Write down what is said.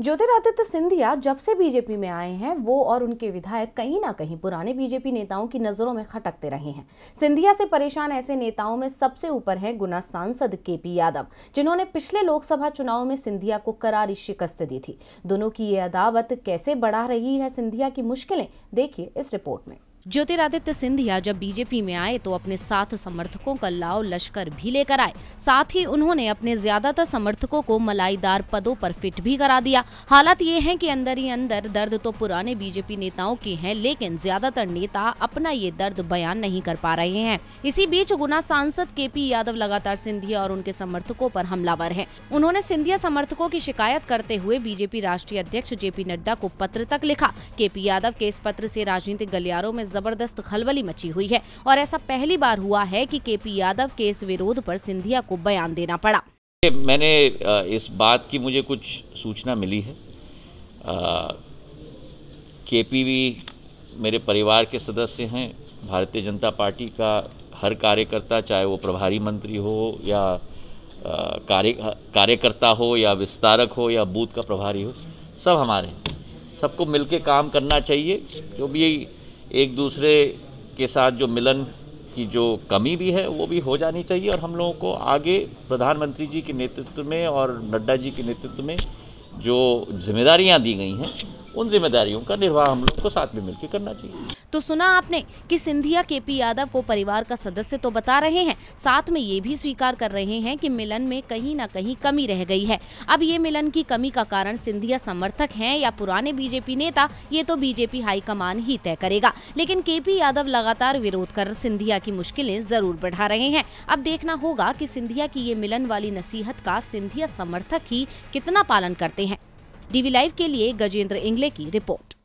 ज्योतिरादित्य सिंधिया जब से बीजेपी में आए हैं वो और उनके विधायक कहीं ना कहीं पुराने बीजेपी नेताओं की नजरों में खटकते रहे हैं सिंधिया से परेशान ऐसे नेताओं में सबसे ऊपर हैं गुना सांसद के पी यादव जिन्होंने पिछले लोकसभा चुनाव में सिंधिया को करारी शिकस्त दी थी दोनों की ये अदावत कैसे बढ़ा रही है सिंधिया की मुश्किलें देखिए इस रिपोर्ट में ज्योतिरादित्य सिंधिया जब बीजेपी में आए तो अपने साथ समर्थकों का लाव लश्कर भी लेकर आए साथ ही उन्होंने अपने ज्यादातर समर्थकों को मलाईदार पदों पर फिट भी करा दिया हालात ये है कि अंदर ही अंदर दर्द तो पुराने बीजेपी नेताओं के हैं लेकिन ज्यादातर नेता अपना ये दर्द बयान नहीं कर पा रहे हैं इसी बीच गुना सांसद के पी यादव लगातार सिंधिया और उनके समर्थकों आरोप हमलावर है उन्होंने सिंधिया समर्थकों की शिकायत करते हुए बीजेपी राष्ट्रीय अध्यक्ष जे नड्डा को पत्र तक लिखा के पी यादव के इस पत्र ऐसी राजनीतिक गलियारों में जबरदस्त खलबली मची हुई है और ऐसा पहली बार हुआ है कि केपी यादव के इस विरोध पर सिंधिया को बयान देना पड़ा मैंने इस बात की मुझे कुछ सूचना मिली है के पी भी मेरे परिवार के सदस्य हैं भारतीय जनता पार्टी का हर कार्यकर्ता चाहे वो प्रभारी मंत्री हो या कार्य कार्यकर्ता हो या विस्तारक हो या बूथ का प्रभारी हो सब हमारे हैं सबको मिलके काम करना चाहिए जो भी एक दूसरे के साथ जो मिलन की जो कमी भी है वो भी हो जानी चाहिए और हम लोगों को आगे प्रधानमंत्री जी के नेतृत्व में और नड्डा जी के नेतृत्व में जो जिम्मेदारियां दी गई हैं उन जिम्मेदारियों का निर्वाह हम लोग को साथ में मिलकर करना चाहिए तो सुना आपने कि सिंधिया के पी यादव को परिवार का सदस्य तो बता रहे हैं साथ में ये भी स्वीकार कर रहे हैं कि मिलन में कहीं ना कहीं कमी रह गई है अब ये मिलन की कमी का कारण सिंधिया समर्थक हैं या पुराने बीजेपी नेता ये तो बीजेपी हाईकमान ही तय करेगा लेकिन के पी यादव लगातार विरोध कर सिंधिया की मुश्किलें जरूर बढ़ा रहे हैं अब देखना होगा की सिंधिया की ये मिलन वाली नसीहत का सिंधिया समर्थक ही कितना पालन करते हैं डीवी लाइव के लिए गजेंद्र इंगले की रिपोर्ट